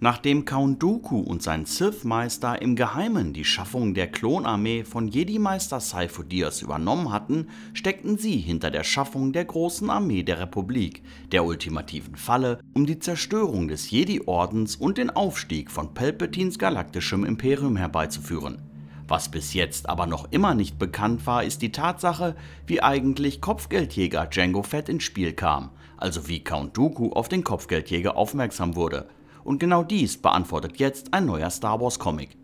Nachdem Count Dooku und sein Sith-Meister im Geheimen die Schaffung der Klonarmee von Jedi-Meister Sifo Dias übernommen hatten, steckten sie hinter der Schaffung der großen Armee der Republik, der ultimativen Falle, um die Zerstörung des Jedi-Ordens und den Aufstieg von Palpatines galaktischem Imperium herbeizuführen. Was bis jetzt aber noch immer nicht bekannt war, ist die Tatsache, wie eigentlich Kopfgeldjäger Django Fett ins Spiel kam, also wie Count Dooku auf den Kopfgeldjäger aufmerksam wurde – und genau dies beantwortet jetzt ein neuer Star Wars Comic.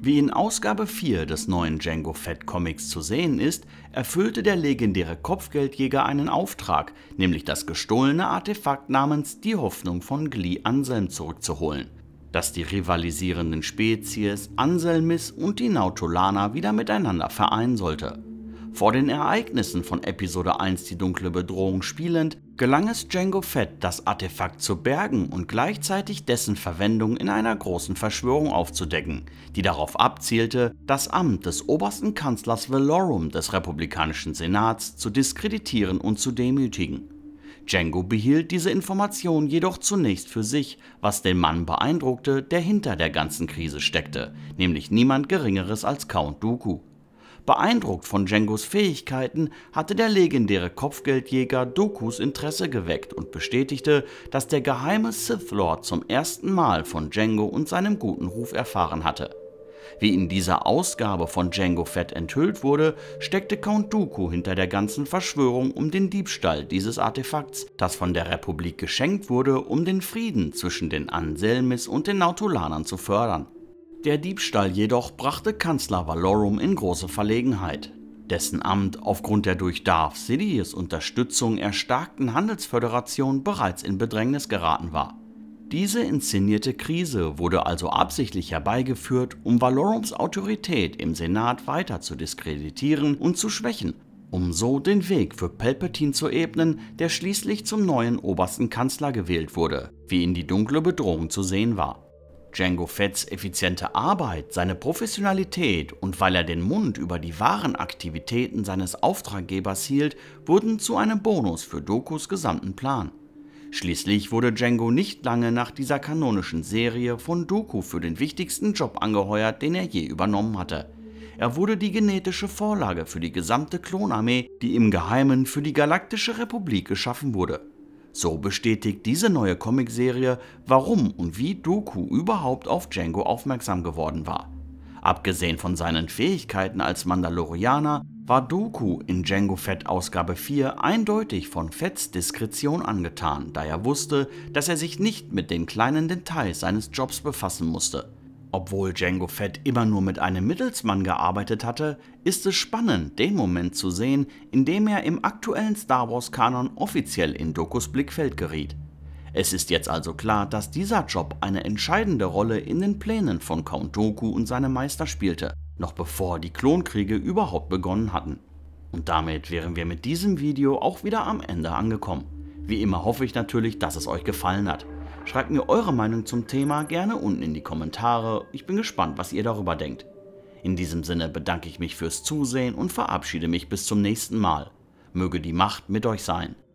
Wie in Ausgabe 4 des neuen Django Fett Comics zu sehen ist, erfüllte der legendäre Kopfgeldjäger einen Auftrag, nämlich das gestohlene Artefakt namens Die Hoffnung von Glee Anselm zurückzuholen. Dass die rivalisierenden Spezies Anselmis und die Nautolana wieder miteinander vereinen sollte. Vor den Ereignissen von Episode 1 Die dunkle Bedrohung spielend, gelang es Django Fett, das Artefakt zu bergen und gleichzeitig dessen Verwendung in einer großen Verschwörung aufzudecken, die darauf abzielte, das Amt des obersten Kanzlers Valorum des republikanischen Senats zu diskreditieren und zu demütigen. Django behielt diese Information jedoch zunächst für sich, was den Mann beeindruckte, der hinter der ganzen Krise steckte, nämlich niemand Geringeres als Count Dooku. Beeindruckt von Django's Fähigkeiten hatte der legendäre Kopfgeldjäger Dokus Interesse geweckt und bestätigte, dass der geheime Sith Lord zum ersten Mal von Django und seinem guten Ruf erfahren hatte. Wie in dieser Ausgabe von Django Fett enthüllt wurde, steckte Count Dooku hinter der ganzen Verschwörung um den Diebstahl dieses Artefakts, das von der Republik geschenkt wurde, um den Frieden zwischen den Anselmis und den Nautolanern zu fördern. Der Diebstahl jedoch brachte Kanzler Valorum in große Verlegenheit. Dessen Amt aufgrund der durch Darth Sidious Unterstützung erstarkten Handelsföderation bereits in Bedrängnis geraten war. Diese inszenierte Krise wurde also absichtlich herbeigeführt, um Valorums Autorität im Senat weiter zu diskreditieren und zu schwächen, um so den Weg für Palpatine zu ebnen, der schließlich zum neuen obersten Kanzler gewählt wurde, wie ihn die dunkle Bedrohung zu sehen war. Django Fetts effiziente Arbeit, seine Professionalität und weil er den Mund über die wahren Aktivitäten seines Auftraggebers hielt, wurden zu einem Bonus für Dokus gesamten Plan. Schließlich wurde Django nicht lange nach dieser kanonischen Serie von Doku für den wichtigsten Job angeheuert, den er je übernommen hatte. Er wurde die genetische Vorlage für die gesamte Klonarmee, die im Geheimen für die Galaktische Republik geschaffen wurde. So bestätigt diese neue Comicserie, warum und wie Dooku überhaupt auf Django aufmerksam geworden war. Abgesehen von seinen Fähigkeiten als Mandalorianer war Dooku in Django Fett Ausgabe 4 eindeutig von Fetts Diskretion angetan, da er wusste, dass er sich nicht mit den kleinen Details seines Jobs befassen musste. Obwohl Django Fett immer nur mit einem Mittelsmann gearbeitet hatte, ist es spannend, den Moment zu sehen, in dem er im aktuellen Star Wars-Kanon offiziell in Dokus Blickfeld geriet. Es ist jetzt also klar, dass dieser Job eine entscheidende Rolle in den Plänen von Count Doku und seinem Meister spielte, noch bevor die Klonkriege überhaupt begonnen hatten. Und damit wären wir mit diesem Video auch wieder am Ende angekommen. Wie immer hoffe ich natürlich, dass es euch gefallen hat. Schreibt mir eure Meinung zum Thema gerne unten in die Kommentare. Ich bin gespannt, was ihr darüber denkt. In diesem Sinne bedanke ich mich fürs Zusehen und verabschiede mich bis zum nächsten Mal. Möge die Macht mit euch sein.